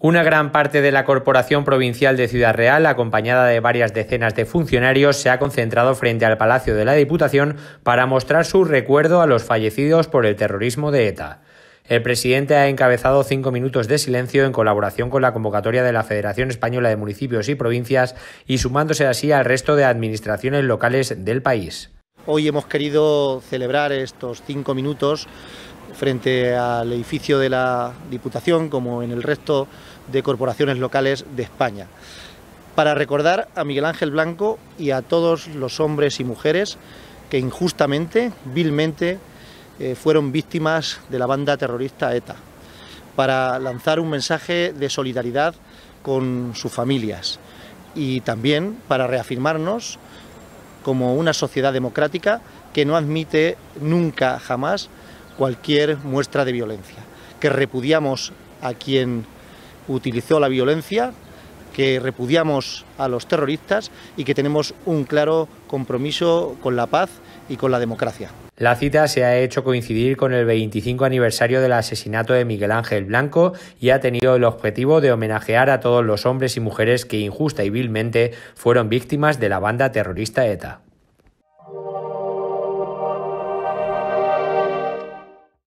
Una gran parte de la Corporación Provincial de Ciudad Real, acompañada de varias decenas de funcionarios, se ha concentrado frente al Palacio de la Diputación para mostrar su recuerdo a los fallecidos por el terrorismo de ETA. El presidente ha encabezado cinco minutos de silencio en colaboración con la convocatoria de la Federación Española de Municipios y Provincias y sumándose así al resto de administraciones locales del país. Hoy hemos querido celebrar estos cinco minutos frente al edificio de la Diputación como en el resto de corporaciones locales de España. Para recordar a Miguel Ángel Blanco y a todos los hombres y mujeres que injustamente, vilmente, eh, fueron víctimas de la banda terrorista ETA. Para lanzar un mensaje de solidaridad con sus familias y también para reafirmarnos como una sociedad democrática que no admite nunca jamás cualquier muestra de violencia, que repudiamos a quien utilizó la violencia, que repudiamos a los terroristas y que tenemos un claro compromiso con la paz y con la democracia. La cita se ha hecho coincidir con el 25 aniversario del asesinato de Miguel Ángel Blanco y ha tenido el objetivo de homenajear a todos los hombres y mujeres que injusta y vilmente fueron víctimas de la banda terrorista ETA.